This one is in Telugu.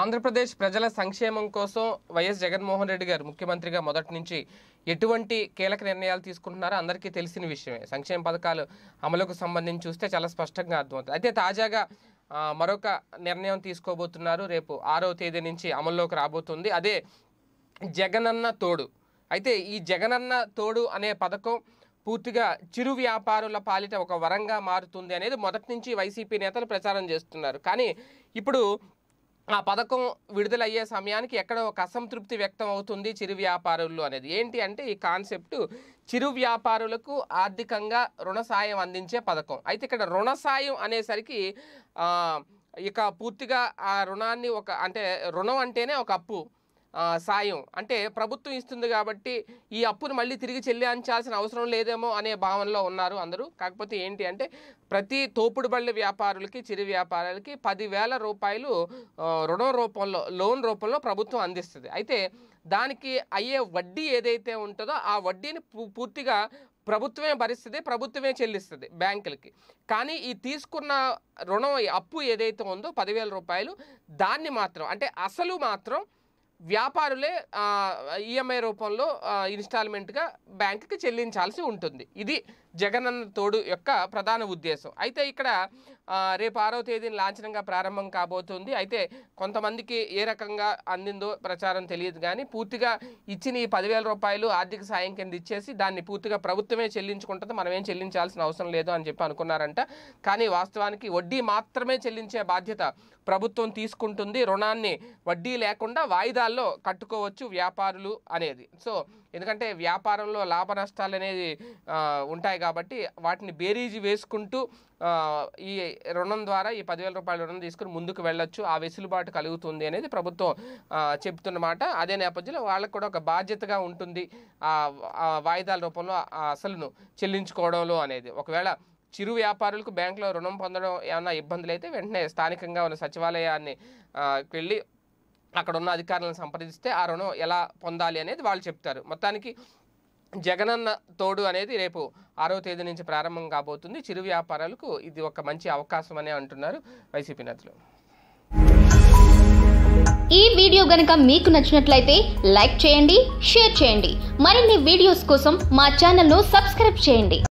ఆంధ్రప్రదేశ్ ప్రజల సంక్షేమం కోసం వైఎస్ జగన్మోహన్ రెడ్డి గారు ముఖ్యమంత్రిగా మొదటి నుంచి ఎటువంటి కీలక నిర్ణయాలు తీసుకుంటున్నారో అందరికీ తెలిసిన విషయమే సంక్షేమ పథకాలు అమలుకు సంబంధించి చూస్తే చాలా స్పష్టంగా అర్థమవుతుంది అయితే తాజాగా మరొక నిర్ణయం తీసుకోబోతున్నారు రేపు ఆరో తేదీ నుంచి అమల్లోకి రాబోతుంది అదే జగనన్న తోడు అయితే ఈ జగనన్న తోడు అనే పథకం పూర్తిగా చిరు వ్యాపారుల పాలిట ఒక వరంగా మారుతుంది అనేది మొదటి నుంచి వైసీపీ నేతలు ప్రచారం చేస్తున్నారు కానీ ఇప్పుడు ఆ పథకం విడుదలయ్యే సమయానికి ఎక్కడ ఒక అసంతృప్తి వ్యక్తం అవుతుంది చిరు వ్యాపారులు అనేది ఏంటి అంటే ఈ కాన్సెప్ట్ చిరు వ్యాపారులకు ఆర్థికంగా రుణ సాయం అందించే పథకం అయితే ఇక్కడ రుణ సాయం అనేసరికి ఇక పూర్తిగా ఆ రుణాన్ని ఒక అంటే రుణం అంటేనే ఒక అప్పు సాయం అంటే ప్రభుత్వం ఇస్తుంది కాబట్టి ఈ అప్పును మళ్ళీ తిరిగి చెల్లించాల్సిన అవసరం లేదేమో అనే భావనలో ఉన్నారు అందరూ కాకపోతే ఏంటి అంటే ప్రతి తోపుడు బళ్ళ వ్యాపారులకి చిరు వ్యాపారాలకి పదివేల రూపాయలు రుణం రూపంలో లోన్ రూపంలో ప్రభుత్వం అందిస్తుంది అయితే దానికి అయ్యే వడ్డీ ఏదైతే ఉంటుందో ఆ వడ్డీని పూర్తిగా ప్రభుత్వమే భరిస్తుంది ప్రభుత్వమే చెల్లిస్తుంది బ్యాంకులకి కానీ ఈ తీసుకున్న రుణం అప్పు ఏదైతే ఉందో పదివేల రూపాయలు దాన్ని మాత్రం అంటే అసలు మాత్రం వ్యాపారులే ఈఎంఐ e రూపంలో ఇన్స్టాల్మెంట్గా బ్యాంకుకి చెల్లించాల్సి ఉంటుంది ఇది జగనన్న తోడు యొక్క ప్రధాన ఉద్దేశం అయితే ఇక్కడ రేపు ఆరో తేదీని లాంఛనంగా ప్రారంభం కాబోతుంది అయితే కొంతమందికి ఏ రకంగా అందిందో ప్రచారం తెలియదు కానీ పూర్తిగా ఇచ్చిన ఈ పదివేల రూపాయలు ఆర్థిక సాయం కింద ఇచ్చేసి దాన్ని పూర్తిగా ప్రభుత్వమే చెల్లించుకుంటుంది మనం ఏం చెల్లించాల్సిన అవసరం లేదు అని చెప్పి అనుకున్నారంట కానీ వాస్తవానికి వడ్డీ మాత్రమే చెల్లించే బాధ్యత ప్రభుత్వం తీసుకుంటుంది రుణాన్ని వడ్డీ లేకుండా వాయిదాలు రూపాల్లో కట్టుకోవచ్చు వ్యాపారులు అనేది సో ఎందుకంటే వ్యాపారంలో లాభ నష్టాలు అనేది ఉంటాయి కాబట్టి వాటిని బేరీజు వేసుకుంటూ ఈ రుణం ద్వారా ఈ పదివేల రూపాయల రుణం తీసుకుని ముందుకు వెళ్ళొచ్చు ఆ వెసులుబాటు కలుగుతుంది అనేది ప్రభుత్వం చెబుతున్నమాట అదే నేపథ్యంలో వాళ్ళకు కూడా ఒక బాధ్యతగా ఉంటుంది ఆ వాయిదాల రూపంలో అసలును చెల్లించుకోవడంలో అనేది ఒకవేళ చిరు వ్యాపారులకు బ్యాంకులో రుణం పొందడం ఏమైనా ఇబ్బందులు అయితే వెంటనే స్థానికంగా ఉన్న సచివాలయాన్ని వెళ్ళి అక్కడ ఉన్న అధికారులను సంప్రదిస్తే ఆ రుణం ఎలా పొందాలి అనేది వాళ్ళు చెప్తారు మొత్తానికి జగనన్న తోడు అనేది రేపు ఆరో తేదీ నుంచి ప్రారంభం కాబోతుంది చిరు వ్యాపారాలకు ఇది ఒక మంచి అవకాశం అనే అంటున్నారు వైసీపీ నేతలు ఈ వీడియో గనక మీకు నచ్చినట్లయితే లైక్ చేయండి షేర్ చేయండి మరిన్ని వీడియోస్ కోసం మా ఛానల్ను సబ్స్క్రైబ్ చేయండి